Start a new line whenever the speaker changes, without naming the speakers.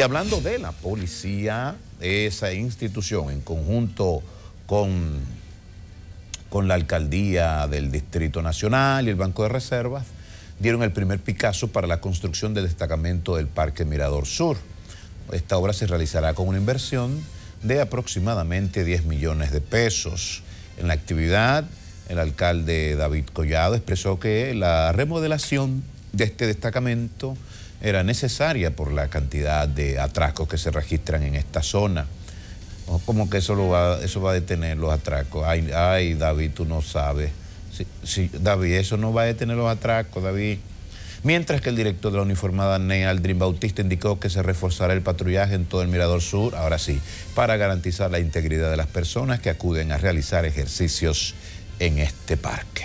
Y
hablando de la
policía, esa institución en conjunto con, con la alcaldía del Distrito Nacional y el Banco de Reservas, dieron el primer Picasso para la construcción del destacamento del Parque Mirador Sur. Esta obra se realizará con una inversión de aproximadamente 10 millones de pesos. En la actividad, el alcalde David Collado expresó que la remodelación de este destacamento era necesaria por la cantidad de atracos que se registran en esta zona. Como que eso, va, eso va a detener los atracos. Ay, David, tú no sabes. David, eso no va a detener los atracos, David. Mientras que el director de la uniformada NEA, Aldrin Bautista, indicó que se reforzará el patrullaje en todo el Mirador Sur, ahora sí, para garantizar la integridad de las personas que acuden a realizar ejercicios en este parque.